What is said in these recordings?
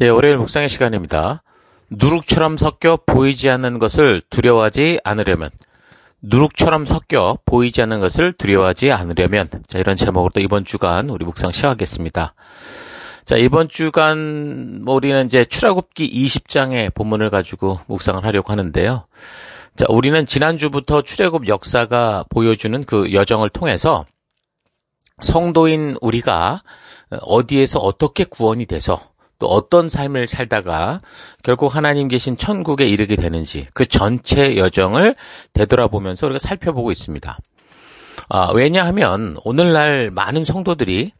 예, 월요일 묵상의 시간입니다. 누룩처럼 섞여 보이지 않는 것을 두려워하지 않으려면 누룩처럼 섞여 보이지 않는 것을 두려워하지 않으려면 자, 이런 제목으로 또 이번 주간 우리 묵상 시작하겠습니다. 자, 이번 주간 뭐 우리는 이제 출애굽기 20장의 본문을 가지고 묵상을 하려고 하는데요. 자, 우리는 지난주부터 출애굽 역사가 보여주는 그 여정을 통해서 성도인 우리가 어디에서 어떻게 구원이 돼서 또 어떤 삶을 살다가 결국 하나님 계신 천국에 이르게 되는지 그 전체 여정을 되돌아보면서 우리가 살펴보고 있습니다. 아, 왜냐하면 오늘날 많은 성도들이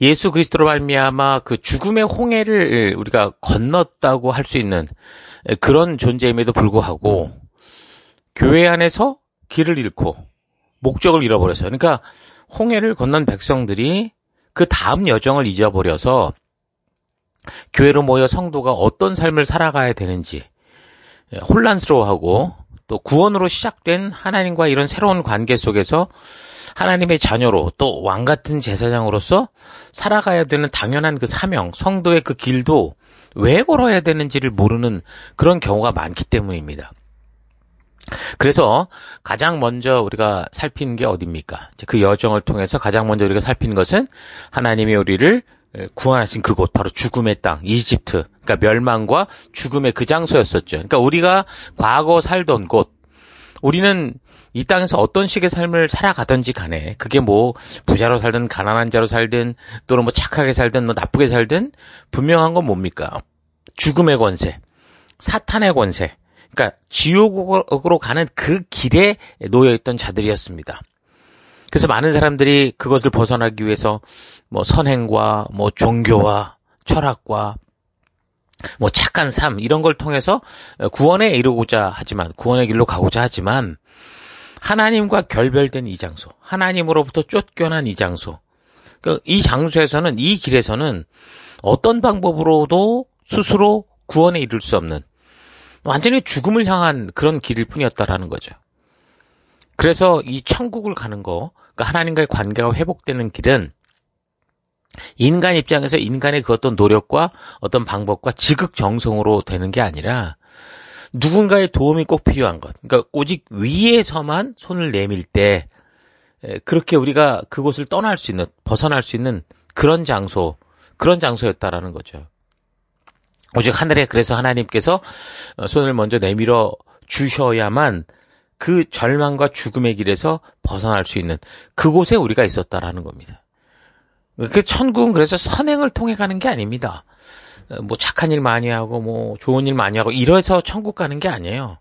예수 그리스도로 말미암아 그 죽음의 홍해를 우리가 건넜다고 할 수 있는 그런 존재임에도 불구하고 교회 안에서 길을 잃고 목적을 잃어버렸어요. 그러니까 홍해를 건넌 백성들이 그 다음 여정을 잊어버려서 교회로 모여 성도가 어떤 삶을 살아가야 되는지 예, 혼란스러워하고 또 구원으로 시작된 하나님과 이런 새로운 관계 속에서 하나님의 자녀로 또 왕 같은 제사장으로서 살아가야 되는 당연한 그 사명, 성도의 그 길도 왜 걸어야 되는지를 모르는 그런 경우가 많기 때문입니다. 그래서 가장 먼저 우리가 살피는게 어딥니까? 그 여정을 통해서 가장 먼저 우리가 살피는 것은 하나님이 우리를 구원하신 그곳 바로 죽음의 땅 이집트 그러니까 멸망과 죽음의 그 장소였었죠. 그러니까 우리가 과거 살던 곳 우리는 이 땅에서 어떤 식의 삶을 살아가든지 간에 그게 뭐 부자로 살든 가난한 자로 살든 또는 뭐 착하게 살든 뭐 나쁘게 살든 분명한 건 뭡니까? 죽음의 권세, 사탄의 권세. 그러니까 지옥으로 가는 그 길에 놓여 있던 자들이었습니다. 그래서 많은 사람들이 그것을 벗어나기 위해서 뭐 선행과 뭐 종교와 철학과 뭐 착한 삶 이런 걸 통해서 구원에 이르고자 하지만 구원의 길로 가고자 하지만 하나님과 결별된 이 장소, 하나님으로부터 쫓겨난 이 장소. 그이 장소에서는 이 길에서는 어떤 방법으로도 스스로 구원에 이룰 수 없는 완전히 죽음을 향한 그런 길일 뿐이었다라는 거죠. 그래서 이 천국을 가는 거, 그러니까 하나님과의 관계가 회복되는 길은 인간 입장에서 인간의 그 어떤 노력과 어떤 방법과 지극정성으로 되는 게 아니라 누군가의 도움이 꼭 필요한 것. 그러니까 오직 위에서만 손을 내밀 때 그렇게 우리가 그곳을 떠날 수 있는 벗어날 수 있는 그런 장소, 그런 장소였다라는 거죠. 오직 하늘에 그래서 하나님께서 어, 손을 먼저 내밀어 주셔야만 그 절망과 죽음의 길에서 벗어날 수 있는 그곳에 우리가 있었다라는 겁니다. 그 천국은 그래서 선행을 통해 가는 게 아닙니다. 뭐 착한 일 많이 하고 뭐 좋은 일 많이 하고 이래서 천국 가는 게 아니에요.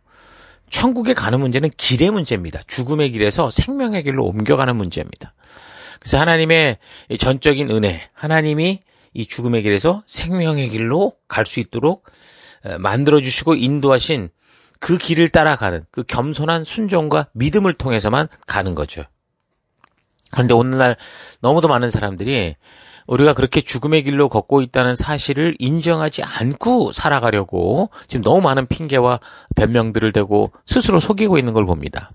천국에 가는 문제는 길의 문제입니다. 죽음의 길에서 생명의 길로 옮겨가는 문제입니다. 그래서 하나님의 전적인 은혜, 하나님이 이 죽음의 길에서 생명의 길로 갈 수 있도록 만들어 주시고 인도하신 그 길을 따라가는 그 겸손한 순종과 믿음을 통해서만 가는 거죠. 그런데 오늘날 너무도 많은 사람들이 우리가 그렇게 죽음의 길로 걷고 있다는 사실을 인정하지 않고 살아가려고 지금 너무 많은 핑계와 변명들을 대고 스스로 속이고 있는 걸 봅니다.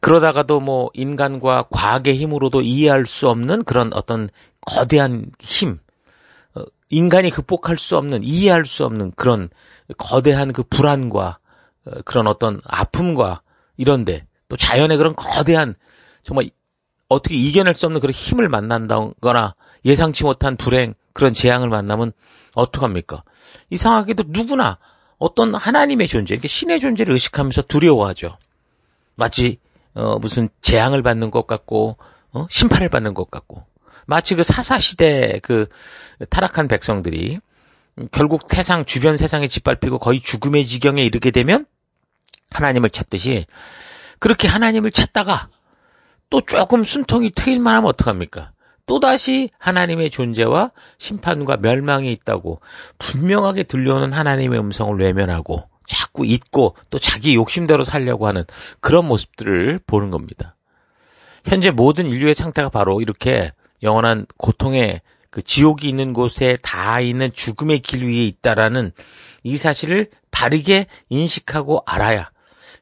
그러다가도 뭐 인간과 과학의 힘으로도 이해할 수 없는 그런 어떤 거대한 힘, 인간이 극복할 수 없는 이해할 수 없는 그런 거대한 그 불안과 어, 그런 어떤 아픔과 이런데 또 자연의 그런 거대한 정말 어떻게 이겨낼 수 없는 그런 힘을 만난다거나 예상치 못한 불행 그런 재앙을 만나면 어떡합니까? 이상하게도 누구나 어떤 하나님의 존재, 이렇게 신의 존재를 의식하면서 두려워하죠. 마치 어, 무슨 재앙을 받는 것 같고 어? 심판을 받는 것 같고 마치 그 사사 시대 그 타락한 백성들이 결국 세상 주변 세상에 짓밟히고 거의 죽음의 지경에 이르게 되면 하나님을 찾듯이 그렇게 하나님을 찾다가 또 조금 숨통이 트일만 하면 어떡합니까? 또다시 하나님의 존재와 심판과 멸망이 있다고 분명하게 들려오는 하나님의 음성을 외면하고 자꾸 잊고 또 자기 욕심대로 살려고 하는 그런 모습들을 보는 겁니다. 현재 모든 인류의 상태가 바로 이렇게 영원한 고통의 그 지옥이 있는 곳에 다 있는 죽음의 길 위에 있다라는 이 사실을 바르게 인식하고 알아야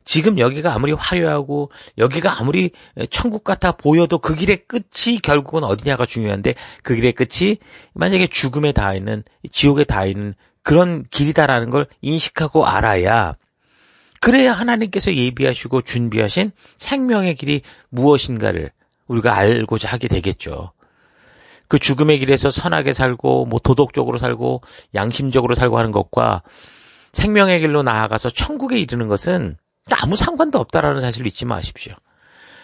지금 여기가 아무리 화려하고 여기가 아무리 천국 같아 보여도 그 길의 끝이 결국은 어디냐가 중요한데 그 길의 끝이 만약에 죽음에 닿아 있는 지옥에 닿아 있는 그런 길이다라는 걸 인식하고 알아야 그래야 하나님께서 예비하시고 준비하신 생명의 길이 무엇인가를 우리가 알고자 하게 되겠죠. 그 죽음의 길에서 선하게 살고 뭐 도덕적으로 살고 양심적으로 살고 하는 것과 생명의 길로 나아가서 천국에 이르는 것은 아무 상관도 없다라는 사실을 잊지 마십시오.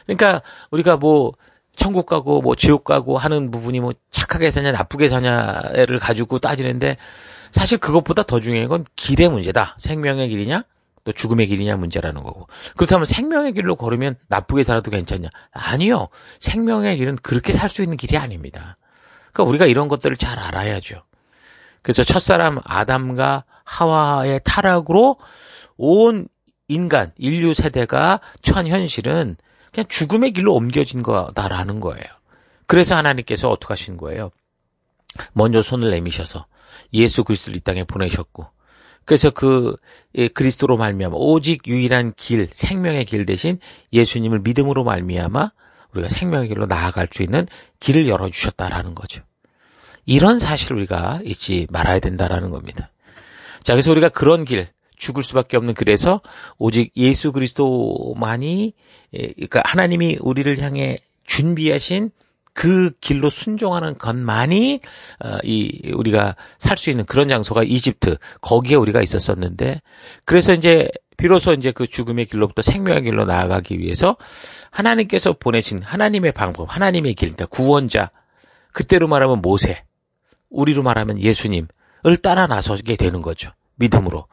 그러니까 우리가 뭐 천국 가고 뭐 지옥 가고 하는 부분이 뭐 착하게 사냐 나쁘게 사냐를 가지고 따지는데 사실 그것보다 더 중요한 건 길의 문제다. 생명의 길이냐 또 죽음의 길이냐 문제라는 거고. 그렇다면 생명의 길로 걸으면 나쁘게 살아도 괜찮냐? 아니요. 생명의 길은 그렇게 살 수 있는 길이 아닙니다. 그러니까 우리가 이런 것들을 잘 알아야죠. 그래서 첫사람 아담과 하와의 타락으로 온 인간, 인류 세대가 처한 현실은 그냥 죽음의 길로 옮겨진 거다라는 거예요. 그래서 하나님께서 어떻게 하신 거예요? 먼저 손을 내미셔서 예수 그리스도를 이 땅에 보내셨고 그래서 그 예, 그리스도로 말미암아 오직 유일한 길 생명의 길 대신 예수님을 믿음으로 말미암아 우리가 생명의 길로 나아갈 수 있는 길을 열어주셨다라는 거죠. 이런 사실을 우리가 잊지 말아야 된다라는 겁니다. 자, 그래서 우리가 그런 길, 죽을 수밖에 없는 길에서 오직 예수 그리스도만이 그러니까 하나님이 우리를 향해 준비하신 그 길로 순종하는 것만이 어, 이 우리가 살 수 있는 그런 장소가 이집트 거기에 우리가 있었었는데 그래서 이제 비로소 이제 그 죽음의 길로부터 생명의 길로 나아가기 위해서 하나님께서 보내신 하나님의 방법, 하나님의 길, 그러니까 구원자 그때로 말하면 모세, 우리로 말하면 예수님을 따라 나서게 되는 거죠. 믿음으로.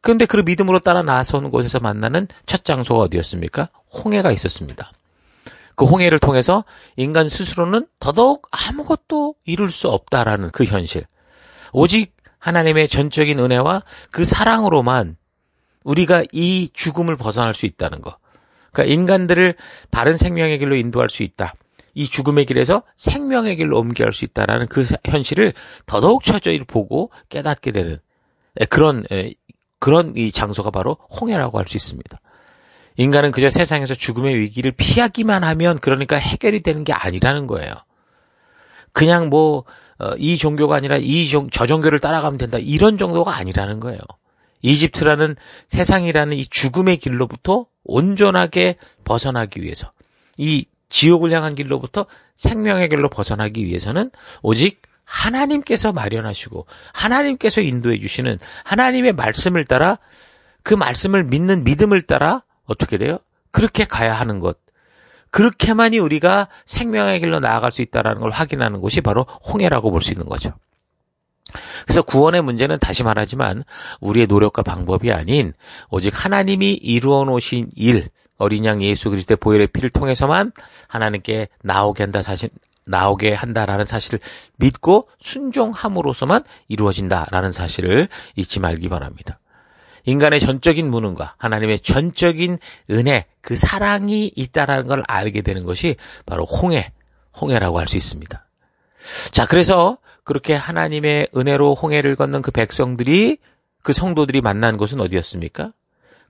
근데그 믿음으로 따라 나서는 곳에서 만나는 첫 장소가 어디였습니까? 홍해가 있었습니다. 그 홍해를 통해서 인간 스스로는 더더욱 아무것도 이룰 수 없다라는 그 현실. 오직 하나님의 전적인 은혜와 그 사랑으로만 우리가 이 죽음을 벗어날 수 있다는 것. 그러니까 인간들을 바른 생명의 길로 인도할 수 있다. 이 죽음의 길에서 생명의 길로 옮겨할 수 있다라는 그 현실을 더더욱 처져히 보고 깨닫게 되는 그런 그런 이 장소가 바로 홍해라고 할 수 있습니다. 인간은 그저 세상에서 죽음의 위기를 피하기만 하면 그러니까 해결이 되는 게 아니라는 거예요. 그냥 뭐, 어, 이 종교가 아니라 이 종, 저 종교를 따라가면 된다. 이런 정도가 아니라는 거예요. 이집트라는 세상이라는 이 죽음의 길로부터 온전하게 벗어나기 위해서, 이 지옥을 향한 길로부터 생명의 길로 벗어나기 위해서는 오직 하나님께서 마련하시고, 하나님께서 인도해 주시는 하나님의 말씀을 따라 그 말씀을 믿는 믿음을 따라 어떻게 돼요? 그렇게 가야 하는 것. 그렇게만이 우리가 생명의 길로 나아갈 수 있다는 걸 확인하는 곳이 바로 홍해라고 볼 수 있는 거죠. 그래서 구원의 문제는 다시 말하지만 우리의 노력과 방법이 아닌 오직 하나님이 이루어 놓으신 일, 어린 양 예수 그리스도의 보혈의 피를 통해서만 하나님께 나오게 한다 사실 나오게 한다라는 사실을 믿고 순종함으로써만 이루어진다라는 사실을 잊지 말기 바랍니다. 인간의 전적인 무능과 하나님의 전적인 은혜, 그 사랑이 있다라는 걸 알게 되는 것이 바로 홍해, 홍해라고 할 수 있습니다. 자, 그래서 그렇게 하나님의 은혜로 홍해를 걷는 그 백성들이 그 성도들이 만난 곳은 어디였습니까?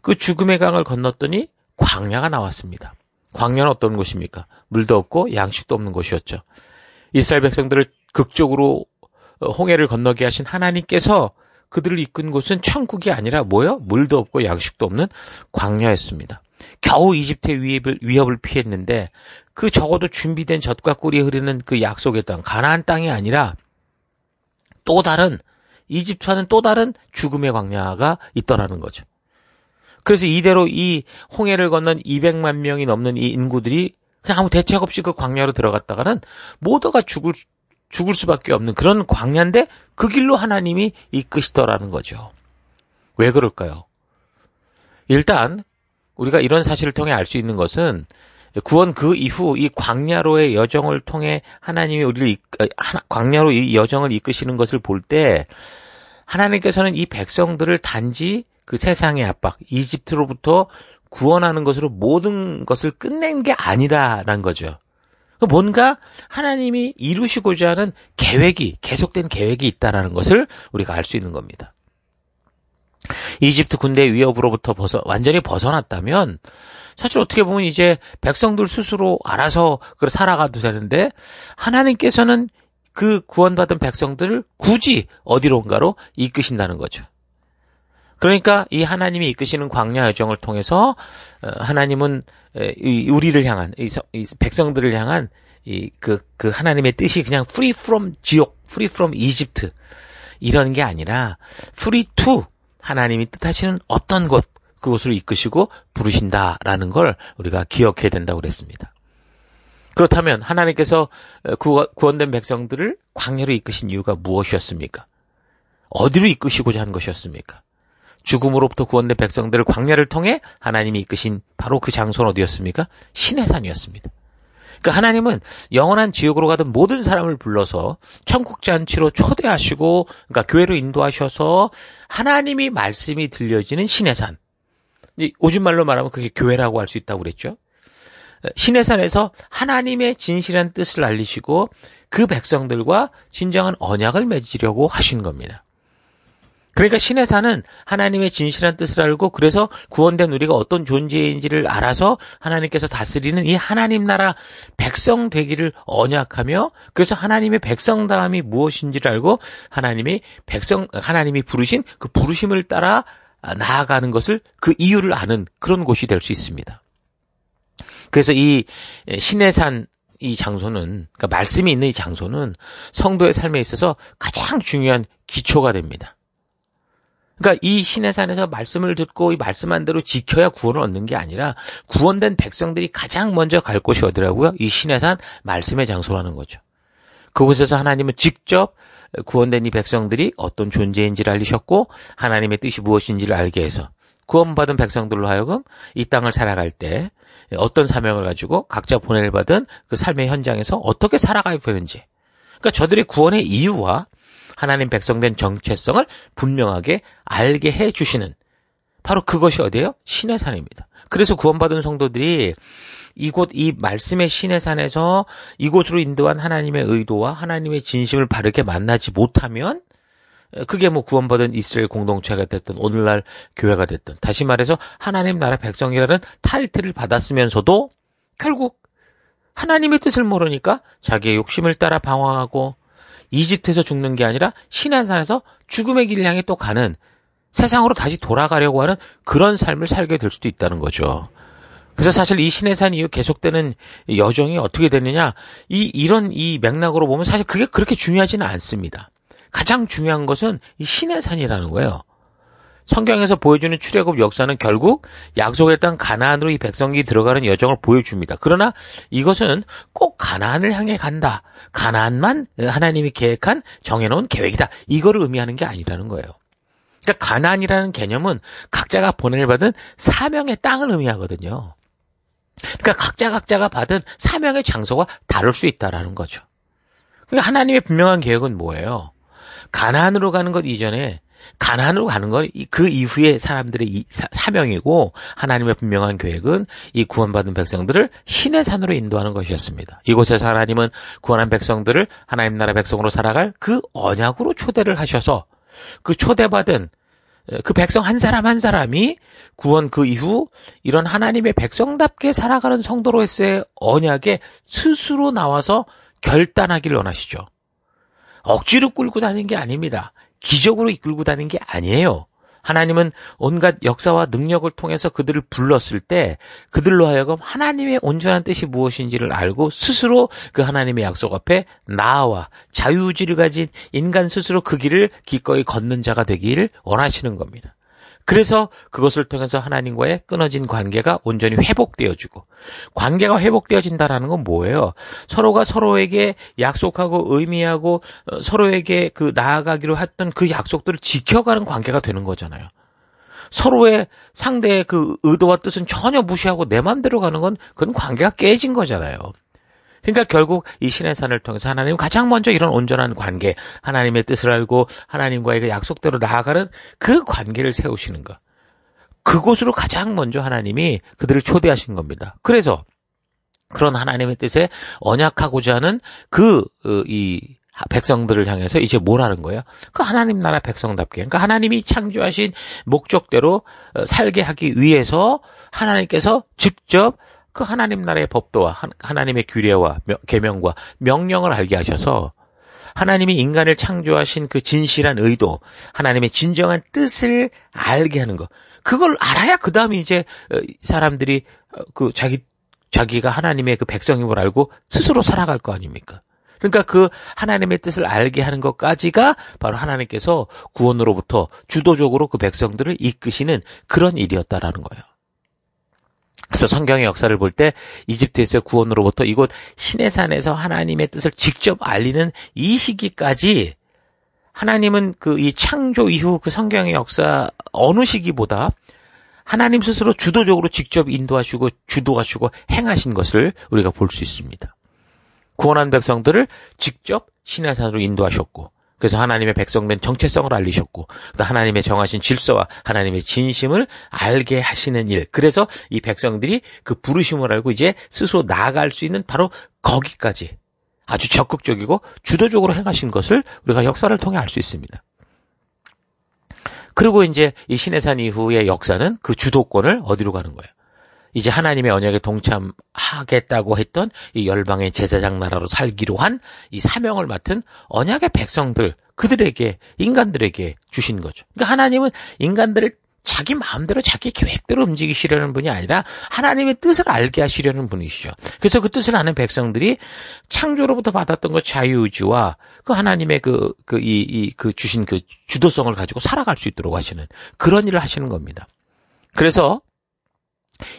그 죽음의 강을 건넜더니 광야가 나왔습니다. 광야는 어떤 곳입니까? 물도 없고 양식도 없는 곳이었죠. 이스라엘 백성들을 극적으로 어, 홍해를 건너게 하신 하나님께서 그들을 이끈 곳은 천국이 아니라 뭐요? 물도 없고 양식도 없는 광야였습니다. 겨우 이집트의 위협을, 위협을 피했는데 그 적어도 준비된 젖과 꿀이 흐르는 그 약속의 땅, 가나안 땅이 아니라 또 다른 이집트와는 또 다른 죽음의 광야가 있더라는 거죠. 그래서 이대로 이 홍해를 건넌 200만 명이 넘는 이 인구들이 그냥 아무 대책 없이 그 광야로 들어갔다가는 모두가 죽을 죽을 수밖에 없는 그런 광야인데 그 길로 하나님이 이끄시더라는 거죠. 왜 그럴까요? 일단 우리가 이런 사실을 통해 알 수 있는 것은 구원 그 이후 이 광야로의 여정을 통해 하나님이 우리를 이, 아, 광야로 이 여정을 이끄시는 것을 볼 때 하나님께서는 이 백성들을 단지 그 세상의 압박 이집트로부터 구원하는 것으로 모든 것을 끝낸 게 아니다라는 거죠. 그 뭔가 하나님이 이루시고자 하는 계획이 계속된 계획이 있다라는 것을 우리가 알 수 있는 겁니다. 이집트 군대 위협으로부터 벗어 완전히 벗어났다면 사실 어떻게 보면 이제 백성들 스스로 알아서 그 살아가도 되는데 하나님께서는 그 구원받은 백성들을 굳이 어디론가로 이끄신다는 거죠. 그러니까 이 하나님이 이끄시는 광야 여정을 통해서 어, 하나님은 우리를 향한 이 백성들을 향한 이그그 그 하나님의 뜻이 그냥 free from 지옥, free from 이집트 이런 게 아니라 free to 하나님이 뜻하시는 어떤 곳그곳을 이끄시고 부르신다라는 걸 우리가 기억해야 된다고 그랬습니다. 그렇다면 하나님께서 어, 구원된 백성들을 광야로 이끄신 이유가 무엇이었습니까? 어디로 이끄시고자 한 것이었습니까? 죽음으로부터 구원된 백성들을 광야를 통해 하나님이 이끄신 바로 그 장소는 어디였습니까? 신해 산이었습니다. 그 그러니까 하나님은 영원한 지옥으로 가던 모든 사람을 불러서 천국 잔치로 초대하시고 그러니까 교회로 인도하셔서 하나님이 말씀이 들려지는 신해 산. 오줌 말로 말하면 그게 교회라고 할 수 있다고 그랬죠. 신해 산에서 하나님의 진실한 뜻을 알리시고 그 백성들과 진정한 언약을 맺으려고 하신 겁니다. 그러니까 신의사는 하나님의 진실한 뜻을 알고 그래서 구원된 우리가 어떤 존재인지를 알아서 하나님께서 다스리는 이 하나님 나라 백성 되기를 언약하며 그래서 하나님의 백성다함이 무엇인지를 알고 하나님이 백성 하나님이 부르신 그 부르심을 따라 나아가는 것을 그 이유를 아는 그런 곳이 될 수 있습니다. 그래서 이 신해산 이 장소는 그러니까 말씀이 있는 이 장소는 성도의 삶에 있어서 가장 중요한 기초가 됩니다. 그러니까 이 신의 산에서 말씀을 듣고 이 말씀한 대로 지켜야 구원을 얻는 게 아니라 구원된 백성들이 가장 먼저 갈 곳이 어디라고요? 이 신의 산 말씀의 장소라는 거죠. 그곳에서 하나님은 직접 구원된 이 백성들이 어떤 존재인지를 알리셨고 하나님의 뜻이 무엇인지를 알게 해서 구원받은 백성들로 하여금 이 땅을 살아갈 때 어떤 사명을 가지고 각자 보내를 받은 그 삶의 현장에서 어떻게 살아가야 되는지 그러니까 저들이 구원의 이유와 하나님 백성된 정체성을 분명하게 알게 해 주시는 바로 그것이 어디예요? 신의 산입니다. 그래서 구원받은 성도들이 이곳 이 말씀의 신의 산에서 이곳으로 인도한 하나님의 의도와 하나님의 진심을 바르게 만나지 못하면 그게 뭐 구원받은 이스라엘 공동체가 됐든 오늘날 교회가 됐든 다시 말해서 하나님 나라 백성이라는 타이틀을 받았으면서도 결국 하나님의 뜻을 모르니까 자기의 욕심을 따라 방황하고 이집트에서 죽는 게 아니라 신한산에서 죽음의 길을 향해 또 가는 세상으로 다시 돌아가려고 하는 그런 삶을 살게 될 수도 있다는 거죠. 그래서 사실 이 신해산 이후 계속되는 여정이 어떻게 되느냐, 이, 이런 이 맥락으로 보면 사실 그게 그렇게 중요하지는 않습니다. 가장 중요한 것은 이 신해산이라는 거예요. 성경에서 보여주는 출애굽 역사는 결국 약속의 땅 가나안으로 이 백성이 들어가는 여정을 보여줍니다. 그러나 이것은 꼭 가나안을 향해 간다. 가나안만 하나님이 계획한 정해놓은 계획이다. 이거를 의미하는 게 아니라는 거예요. 그러니까 가난이라는 개념은 각자가 보내을 받은 사명의 땅을 의미하거든요. 그러니까 각자 각자가 받은 사명의 장소가 다를 수 있다라는 거죠. 그러니까 하나님의 분명한 계획은 뭐예요? 가난으로 가는 것 이전에 가난으로 가는 건 그 이후에 사람들의 사, 명이고 하나님의 분명한 계획은 이 구원받은 백성들을 신의 산으로 인도하는 것이었습니다. 이곳에서 하나님은 구원한 백성들을 하나님 나라 백성으로 살아갈 그 언약으로 초대를 하셔서 그 초대받은 그 백성 한 사람 한 사람이 구원 그 이후 이런 하나님의 백성답게 살아가는 성도로서의 언약에 스스로 나와서 결단하기를 원하시죠. 억지로 끌고 다니는 게 아닙니다. 기적으로 이끌고 다닌게 아니에요. 하나님은 온갖 역사와 능력을 통해서 그들을 불렀을 때 그들로 하여금 하나님의 온전한 뜻이 무엇인지를 알고 스스로 그 하나님의 약속 앞에 나와 자유의지를 가진 인간 스스로 그 길을 기꺼이 걷는 자가 되기를 원하시는 겁니다. 그래서 그것을 통해서 하나님과의 끊어진 관계가 온전히 회복되어지고 관계가 회복되어진다라는 건 뭐예요? 서로가 서로에게 약속하고 의미하고 어, 서로에게 그 나아가기로 했던 그 약속들을 지켜가는 관계가 되는 거잖아요. 서로의 상대의 그 의도와 뜻은 전혀 무시하고 내 마음대로 가는 건 그건 관계가 깨진 거잖아요. 그러니까 결국 이 신의 산을 통해서 하나님 은 가장 먼저 이런 온전한 관계, 하나님의 뜻을 알고 하나님과의 그 약속대로 나아가는 그 관계를 세우시는 것. 그곳으로 가장 먼저 하나님이 그들을 초대하신 겁니다. 그래서 그런 하나님의 뜻에 언약하고자 하는 그, 어, 이, 백성들을 향해서 이제 뭘하는 거예요? 그 하나님 나라 백성답게. 그러니까 하나님이 창조하신 목적대로 어, 살게 하기 위해서 하나님께서 직접 그 하나님 나라의 법도와 하나님의 규례와 계명과 명령을 알게 하셔서 하나님이 인간을 창조하신 그 진실한 의도, 하나님의 진정한 뜻을 알게 하는 것. 그걸 알아야 그 다음에 이제 어, 사람들이 어, 그 자기 자기가 하나님의 그 백성임을 알고 스스로 살아갈 거 아닙니까? 그러니까 그 하나님의 뜻을 알게 하는 것까지가 바로 하나님께서 구원으로부터 주도적으로 그 백성들을 이끄시는 그런 일이었다라는 거예요. 그래서 성경의 역사를 볼 때 이집트에서 의 구원으로부터 이곳 시내산에서 하나님의 뜻을 직접 알리는 이 시기까지 하나님은 그 이 창조 이후 그 성경의 역사 어느 시기보다 하나님 스스로 주도적으로 직접 인도하시고 주도하시고 행하신 것을 우리가 볼 수 있습니다. 구원한 백성들을 직접 시내산으로 인도하셨고 그래서 하나님의 백성된 정체성을 알리셨고, 또 하나님의 정하신 질서와 하나님의 진심을 알게 하시는 일. 그래서 이 백성들이 그 부르심을 알고 이제 스스로 나아갈 수 있는 바로 거기까지 아주 적극적이고 주도적으로 행하신 것을 우리가 역사를 통해 알 수 있습니다. 그리고 이제 이 신해산 이후의 역사는 그 주도권을 어디로 가는 거예요? 이제 하나님의 언약에 동참하겠다고 했던 이 열방의 제사장 나라로 살기로 한 이 사명을 맡은 언약의 백성들 그들에게 인간들에게 주신 거죠. 그러니까 하나님은 인간들을 자기 마음대로 자기 계획대로 움직이시려는 분이 아니라 하나님의 뜻을 알게 하시려는 분이시죠. 그래서 그 뜻을 아는 백성들이 창조로부터 받았던 그 자유의지와 그 하나님의 그, 그, 이, 이, 그 주신 그 주도성을 가지고 살아갈 수 있도록 하시는 그런 일을 하시는 겁니다. 그래서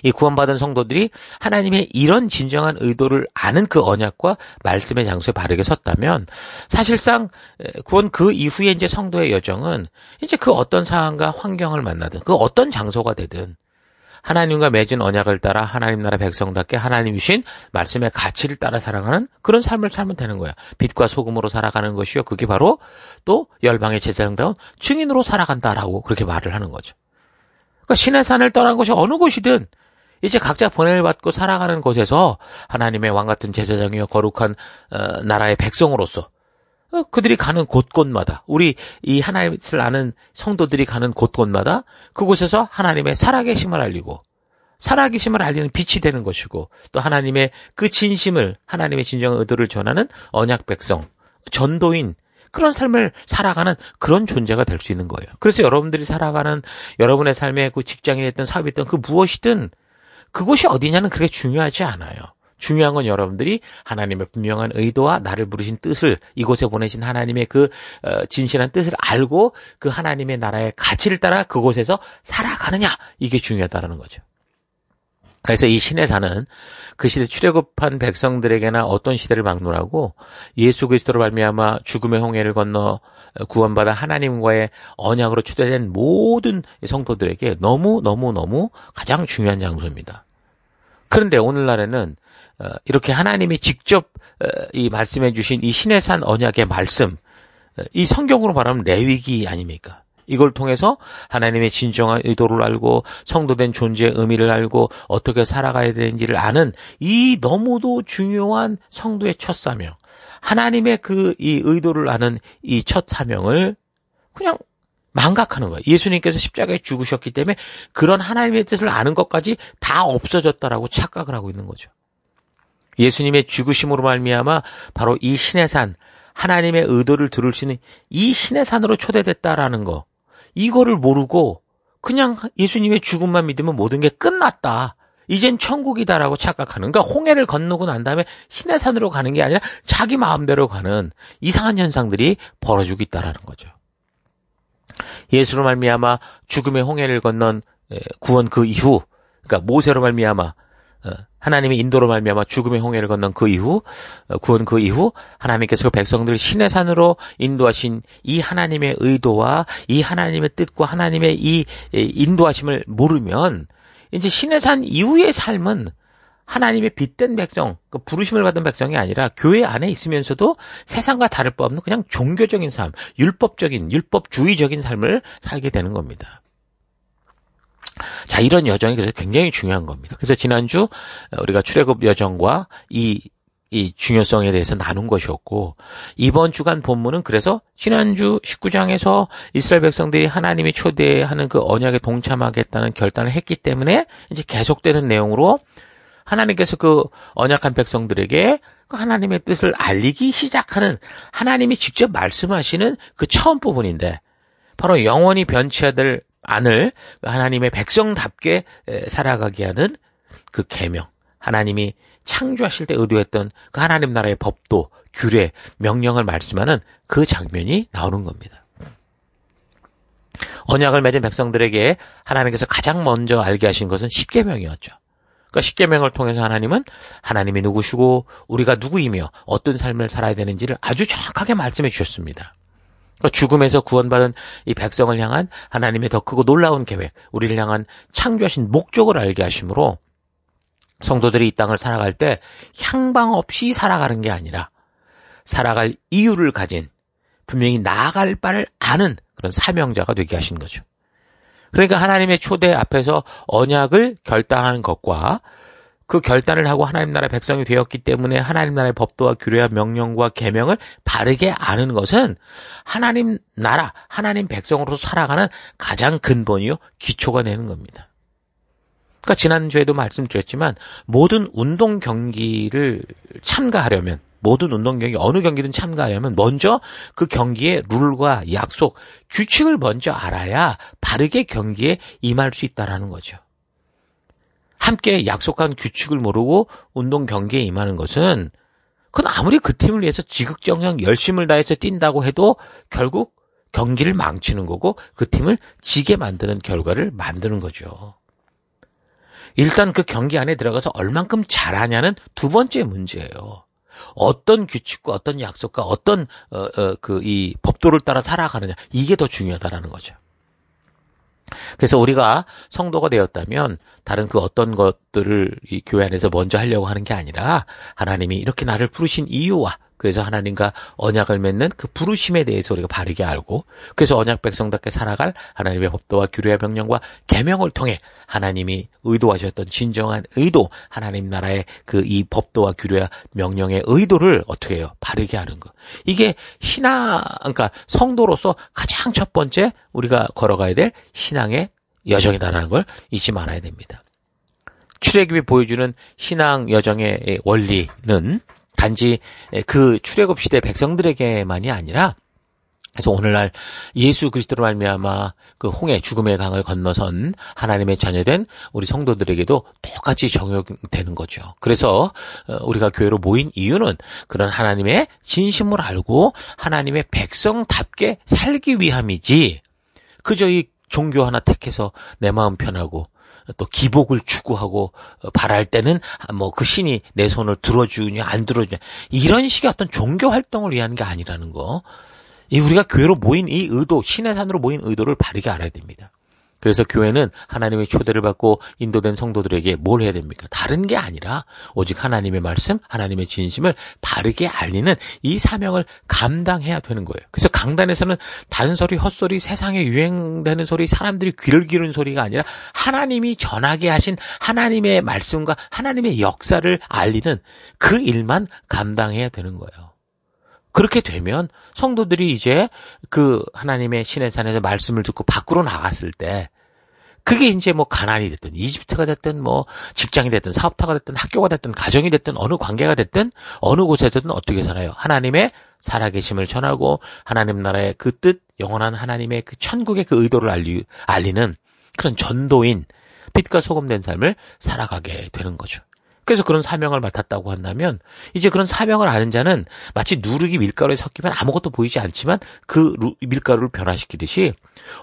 이 구원받은 성도들이 하나님의 이런 진정한 의도를 아는 그 언약과 말씀의 장소에 바르게 섰다면 사실상 구원 그 이후에 이제 성도의 여정은 이제 그 어떤 상황과 환경을 만나든 그 어떤 장소가 되든 하나님과 맺은 언약을 따라 하나님 나라 백성답게 하나님이신 말씀의 가치를 따라 살아가는 그런 삶을 살면 되는 거야. 빛과 소금으로 살아가는 것이요. 그게 바로 또 열방의 제사장다운 증인으로 살아간다라고 그렇게 말을 하는 거죠. 그러니까 신의 산을 떠난 것이 어느 곳이든 이제 각자 보내를 받고 살아가는 곳에서 하나님의 왕 같은 제사장이요 거룩한 어, 나라의 백성으로서 어, 그들이 가는 곳곳마다 우리 이 하나님을 아는 성도들이 가는 곳곳마다 그곳에서 하나님의 살아계심을 알리고 살아계심을 알리는 빛이 되는 것이고 또 하나님의 그 진심을 하나님의 진정 의도를 전하는 언약 백성 전도인 그런 삶을 살아가는 그런 존재가 될 수 있는 거예요. 그래서 여러분들이 살아가는 여러분의 삶의 그 직장이 됐든 사업이 됐든 그 무엇이든 그곳이 어디냐는 그렇게 중요하지 않아요. 중요한 건 여러분들이 하나님의 분명한 의도와 나를 부르신 뜻을 이곳에 보내신 하나님의 그 어, 진실한 뜻을 알고 그 하나님의 나라의 가치를 따라 그곳에서 살아가느냐 이게 중요하다는 거죠. 그래서 이 신의 사는 그 시대 출애굽한 백성들에게나 어떤 시대를 막론하고 예수 그리스도로 말미암아 죽음의 홍해를 건너 구원받아 하나님과의 언약으로 추대된 모든 성도들에게 너무 너무 너무 가장 중요한 장소입니다. 그런데 오늘날에는 어, 이렇게 하나님이 직접 어, 이 말씀해 주신 이 신의 산 언약의 말씀, 어, 이 성경으로 말하면 레위기 아닙니까? 이걸 통해서 하나님의 진정한 의도를 알고 성도된 존재의 의미를 알고 어떻게 살아가야 되는지를 아는 이 너무도 중요한 성도의 첫 사명, 하나님의 그 이 의도를 아는 이 첫 사명을 그냥 망각하는 거예요. 예수님께서 십자가에 죽으셨기 때문에 그런 하나님의 뜻을 아는 것까지 다 없어졌다라고 착각을 하고 있는 거죠. 예수님의 죽으심으로 말미암아 바로 이 신의 산 하나님의 의도를 들을 수 있는 이 신의 산으로 초대됐다라는 거 이거를 모르고 그냥 예수님의 죽음만 믿으면 모든 게 끝났다. 이젠 천국이다라고 착각하는 그러니까 홍해를 건너고 난 다음에 신의 산으로 가는 게 아니라 자기 마음대로 가는 이상한 현상들이 벌어지고 있다라는 거죠. 예수로 말미암아 죽음의 홍해를 건넌 구원 그 이후 그러니까 모세로 말미암아 어, 하나님의 인도로 말미암아 죽음의 홍해를 건넌 그 이후 어, 구원 그 이후 하나님께서 그 백성들을 신의 산으로 인도하신 이 하나님의 의도와 이 하나님의 뜻과 하나님의 이 인도하심을 모르면 이제 신의 산 이후의 삶은 하나님의 빛된 백성, 그 부르심을 받은 백성이 아니라 교회 안에 있으면서도 세상과 다를 바 없는 그냥 종교적인 삶, 율법적인, 율법주의적인 삶을 살게 되는 겁니다. 자, 이런 여정이 그래서 굉장히 중요한 겁니다. 그래서 지난주 어, 우리가 출애굽 여정과 이, 이 중요성에 대해서 나눈 것이었고, 이번 주간 본문은 그래서 지난주 19장에서 이스라엘 백성들이 하나님이 초대하는 그 언약에 동참하겠다는 결단을 했기 때문에 이제 계속되는 내용으로 하나님께서 그 언약한 백성들에게 그 하나님의 뜻을 알리기 시작하는 하나님이 직접 말씀하시는 그 처음 부분인데 바로 영원히 변치 않을 안을 그 하나님의 백성답게 살아가게 하는 그 계명 하나님이 창조하실 때 의도했던 그 하나님 나라의 법도 규례 명령을 말씀하는 그 장면이 나오는 겁니다. 언약을 맺은 백성들에게 하나님께서 가장 먼저 알게 하신 것은 십계명이었죠. 그러니까 십계명을 통해서 하나님은 하나님이 누구시고 우리가 누구이며 어떤 삶을 살아야 되는지를 아주 정확하게 말씀해 주셨습니다. 그러니까 죽음에서 구원받은 이 백성을 향한 하나님의 더 크고 놀라운 계획, 우리를 향한 창조하신 목적을 알게 하심으로 성도들이 이 땅을 살아갈 때 향방 없이 살아가는 게 아니라 살아갈 이유를 가진 분명히 나아갈 바를 아는 그런 사명자가 되게 하신 거죠. 그러니까 하나님의 초대 앞에서 언약을 결단하는 것과 그 결단을 하고 하나님 나라 백성이 되었기 때문에 하나님 나라의 법도와 규례와 명령과 계명을 바르게 아는 것은 하나님 나라, 하나님 백성으로 살아가는 가장 근본이요 기초가 되는 겁니다. 그러니까 지난주에도 말씀드렸지만 모든 운동 경기를 참가하려면 모든 운동 경기 어느 경기든 참가하려면 먼저 그 경기의 룰과 약속, 규칙을 먼저 알아야 바르게 경기에 임할 수 있다라는 거죠. 함께 약속한 규칙을 모르고 운동 경기에 임하는 것은 그건 아무리 그 팀을 위해서 지극정형 열심을 다해서 뛴다고 해도 결국 경기를 망치는 거고 그 팀을 지게 만드는 결과를 만드는 거죠. 일단 그 경기 안에 들어가서 얼만큼 잘하냐는 두 번째 문제예요. 어떤 규칙과 어떤 약속과 어떤 어, 어, 그이 법도를 따라 살아가느냐 이게 더 중요하다라는 거죠. 그래서 우리가 성도가 되었다면 다른 그 어떤 것들을 이 교회 안에서 먼저 하려고 하는 게 아니라 하나님이 이렇게 나를 부르신 이유와 그래서 하나님과 언약을 맺는 그 부르심에 대해서 우리가 바르게 알고 그래서 언약 백성답게 살아갈 하나님의 법도와 규례와 명령과 계명을 통해 하나님이 의도하셨던 진정한 의도 하나님 나라의 그 이 법도와 규례와 명령의 의도를 어떻게 해요? 바르게 하는 거. 이게 신앙 그러니까 성도로서 가장 첫 번째 우리가 걸어가야 될 신앙의 여정이다라는 걸 잊지 말아야 됩니다. 출애굽이 보여주는 신앙 여정의 원리는 단지 예, 그 출애굽 시대 백성들에게만이 아니라 그래서 오늘날 예수 그리스도로 말미암아 그 홍해 죽음의 강을 건너선 하나님의 자녀된 우리 성도들에게도 똑같이 적용되는 거죠. 그래서 어, 우리가 교회로 모인 이유는 그런 하나님의 진심을 알고 하나님의 백성답게 살기 위함이지. 그저 이 종교 하나 택해서 내 마음 편하고 또 기복을 추구하고 어, 바랄 때는 뭐 그 신이 내 손을 들어주냐 안 들어주냐 이런 식의 어떤 종교 활동을 위한 게 아니라는 거. 이 우리가 교회로 모인 이 의도, 신의 산으로 모인 의도를 바르게 알아야 됩니다. 그래서 교회는 하나님의 초대를 받고 인도된 성도들에게 뭘 해야 됩니까? 다른 게 아니라 오직 하나님의 말씀, 하나님의 진심을 바르게 알리는 이 사명을 감당해야 되는 거예요. 그래서 강단에서는 다른 소리, 헛소리, 세상에 유행되는 소리, 사람들이 귀를 기르는 소리가 아니라 하나님이 전하게 하신 하나님의 말씀과 하나님의 역사를 알리는 그 일만 감당해야 되는 거예요. 그렇게 되면 성도들이 이제 그 하나님의 신의 산에서 말씀을 듣고 밖으로 나갔을 때 그게 이제 뭐 가난이 됐든 이집트가 됐든 뭐 직장이 됐든 사업타가 됐든 학교가 됐든 가정이 됐든 어느 관계가 됐든 어느 곳에든 어떻게 살아요? 하나님의 살아계심을 전하고 하나님 나라의 그 뜻, 영원한 하나님의 그 천국의 그 의도를 알리, 알리는 그런 전도인 빛과 소금된 삶을 살아가게 되는 거죠. 그래서 그런 사명을 맡았다고 한다면 이제 그런 사명을 아는 자는 마치 누르기 밀가루에 섞이면 아무것도 보이지 않지만 그 밀가루를 변화시키듯이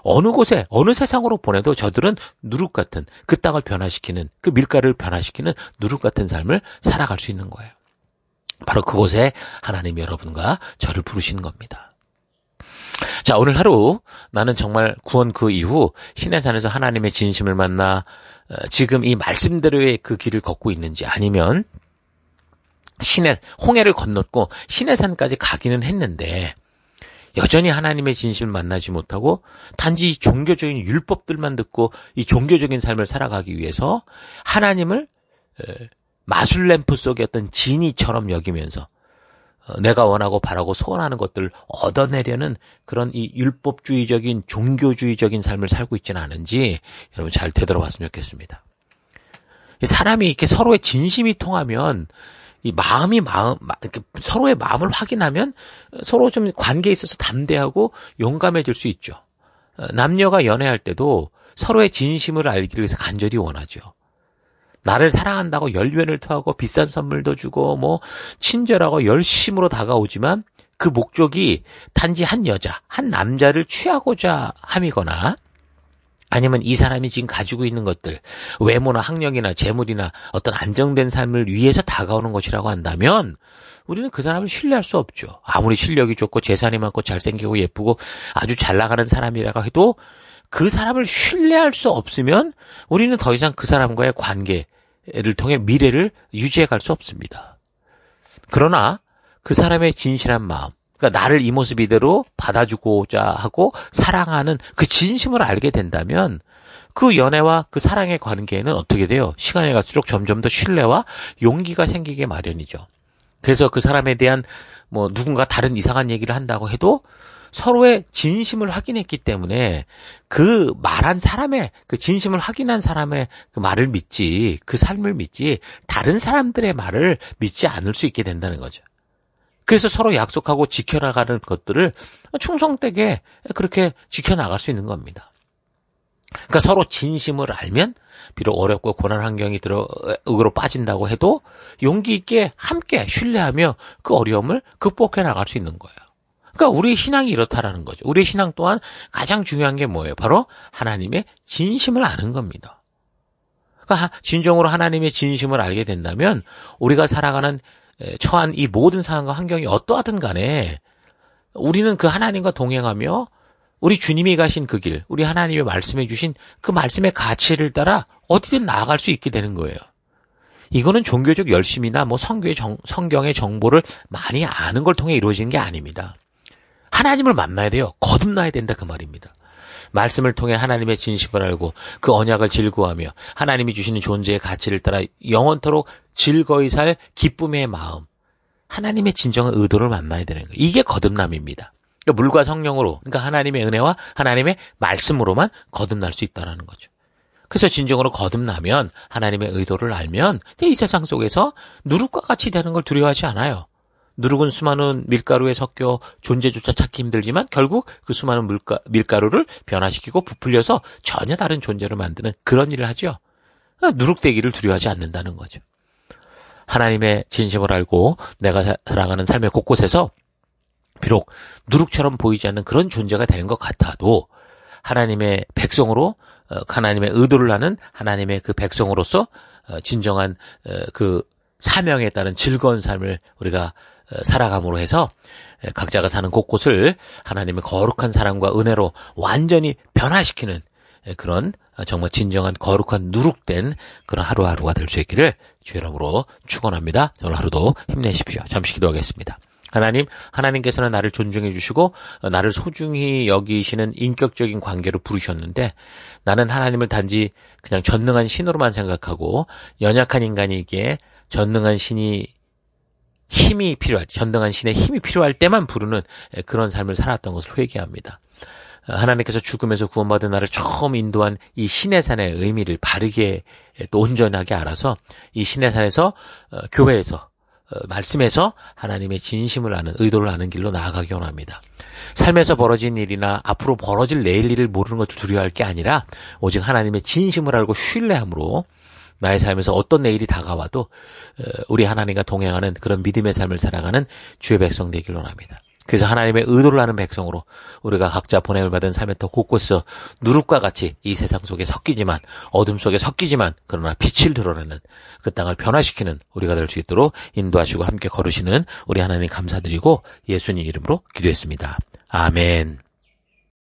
어느 곳에 어느 세상으로 보내도 저들은 누룩 같은 그 땅을 변화시키는 그 밀가루를 변화시키는 누룩 같은 삶을 살아갈 수 있는 거예요. 바로 그곳에 하나님 여러분과 저를 부르신 겁니다. 자, 오늘 하루 나는 정말 구원 그 이후 신의 산에서 하나님의 진심을 만나 어, 지금 이 말씀대로의 그 길을 걷고 있는지 아니면 신의 홍해를 건넜고 신의 산까지 가기는 했는데 여전히 하나님의 진심을 만나지 못하고 단지 종교적인 율법들만 듣고 이 종교적인 삶을 살아가기 위해서 하나님을 어, 마술 램프 속에 어떤 진이처럼 여기면서 어, 내가 원하고 바라고 소원하는 것들을 얻어내려는 그런 이 율법주의적인 종교주의적인 삶을 살고 있지는 않은지 여러분 잘 되돌아봤으면 좋겠습니다. 사람이 이렇게 서로의 진심이 통하면 이 마음이 마음 이렇게 서로의 마음을 확인하면 서로 좀 관계에 있어서 담대하고 용감해질 수 있죠. 어, 남녀가 연애할 때도 서로의 진심을 알기 위해서 간절히 원하죠. 나를 사랑한다고 열변을 토하고 비싼 선물도 주고 뭐 친절하고 열심으로 다가오지만 그 목적이 단지 한 여자, 한 남자를 취하고자 함이거나 아니면 이 사람이 지금 가지고 있는 것들, 외모나 학력이나 재물이나 어떤 안정된 삶을 위해서 다가오는 것이라고 한다면 우리는 그 사람을 신뢰할 수 없죠. 아무리 실력이 좋고 재산이 많고 잘생기고 예쁘고 아주 잘 나가는 사람이라고 해도 그 사람을 신뢰할 수 없으면 우리는 더 이상 그 사람과의 관계, 를 통해 미래를 유지해 갈 수 없습니다. 그러나 그 사람의 진실한 마음, 그러니까 나를 이 모습 이대로 받아주고자 하고 사랑하는 그 진심을 알게 된다면 그 연애와 그 사랑의 관계는 어떻게 돼요? 시간이 갈수록 점점 더 신뢰와 용기가 생기게 마련이죠. 그래서 그 사람에 대한 뭐 누군가 다른 이상한 얘기를 한다고 해도 서로의 진심을 확인했기 때문에 그 말한 사람의 그 진심을 확인한 사람의 그 말을 믿지 그 삶을 믿지 다른 사람들의 말을 믿지 않을 수 있게 된다는 거죠. 그래서 서로 약속하고 지켜나가는 것들을 충성되게 그렇게 지켜나갈 수 있는 겁니다. 그러니까 서로 진심을 알면 비록 어렵고 고난 환경이 들어 으로 빠진다고 해도 용기 있게 함께 신뢰하며 그 어려움을 극복해 나갈 수 있는 거예요. 그러니까 우리의 신앙이 이렇다라는 거죠. 우리의 신앙 또한 가장 중요한 게 뭐예요? 바로 하나님의 진심을 아는 겁니다. 그러니까 진정으로 하나님의 진심을 알게 된다면 우리가 살아가는 처한 이 모든 상황과 환경이 어떠하든 간에 우리는 그 하나님과 동행하며 우리 주님이 가신 그 길, 우리 하나님의 말씀해 주신 그 말씀의 가치를 따라 어디든 나아갈 수 있게 되는 거예요. 이거는 종교적 열심이나 뭐 성교의 정, 성경의 정보를 많이 아는 걸 통해 이루어지는 게 아닙니다. 하나님을 만나야 돼요. 거듭나야 된다 그 말입니다. 말씀을 통해 하나님의 진심을 알고 그 언약을 즐거워하며 하나님이 주시는 존재의 가치를 따라 영원토록 즐거이 살 기쁨의 마음, 하나님의 진정한 의도를 만나야 되는 거예요. 이게 거듭남입니다. 그러니까 물과 성령으로, 그러니까 하나님의 은혜와 하나님의 말씀으로만 거듭날 수 있다라는 거죠. 그래서 진정으로 거듭나면 하나님의 의도를 알면 이 세상 속에서 누룩과 같이 되는 걸 두려워하지 않아요. 누룩은 수많은 밀가루에 섞여 존재조차 찾기 힘들지만 결국 그 수많은 물가, 밀가루를 변화시키고 부풀려서 전혀 다른 존재로 만드는 그런 일을 하죠. 어, 누룩대기를 두려워하지 않는다는 거죠. 하나님의 진심을 알고 내가 살아가는 삶의 곳곳에서 비록 누룩처럼 보이지 않는 그런 존재가 되는 것 같아도 하나님의 백성으로 어, 하나님의 의도를 하는 하나님의 그 백성으로서 어, 진정한 그 사명에 따른 즐거운 삶을 우리가 살아감으로 해서 각자가 사는 곳곳을 하나님의 거룩한 사랑과 은혜로 완전히 변화시키는 그런 정말 진정한 거룩한 누룩된 그런 하루하루가 될 수 있기를 주의 이으로 축원합니다. 오늘 하루도 힘내십시오. 잠시 기도하겠습니다. 하나님, 하나님께서는 나를 존중해 주시고 나를 소중히 여기시는 인격적인 관계로 부르셨는데 나는 하나님을 단지 그냥 전능한 신으로만 생각하고 연약한 인간이기에 전능한 신이 힘이 필요할, 현등한 신의 힘이 필요할 때만 부르는 예, 그런 삶을 살았던 것을 회개합니다. 하나님께서 죽음에서 구원받은 나를 처음 인도한 이 신의 산의 의미를 바르게 예, 또 온전하게 알아서 이 신의 산에서 어, 교회에서 어, 말씀에서 하나님의 진심을 아는 의도를 아는 길로 나아가기 원합니다. 삶에서 벌어진 일이나 앞으로 벌어질 내일 일을 모르는 것을 두려워할 게 아니라 오직 하나님의 진심을 알고 신뢰함으로 나의 삶에서 어떤 내일이 다가와도 어, 우리 하나님과 동행하는 그런 믿음의 삶을 살아가는 주의 백성 되길 원합니다. 그래서 하나님의 의도를 하는 백성으로 우리가 각자 보냄을 받은 삶의 터 곳곳서 누룩과 같이 이 세상 속에 섞이지만 어둠 속에 섞이지만 그러나 빛을 드러내는 그 땅을 변화시키는 우리가 될 수 있도록 인도하시고 함께 걸으시는 우리 하나님 감사드리고 예수님 이름으로 기도했습니다. 아멘.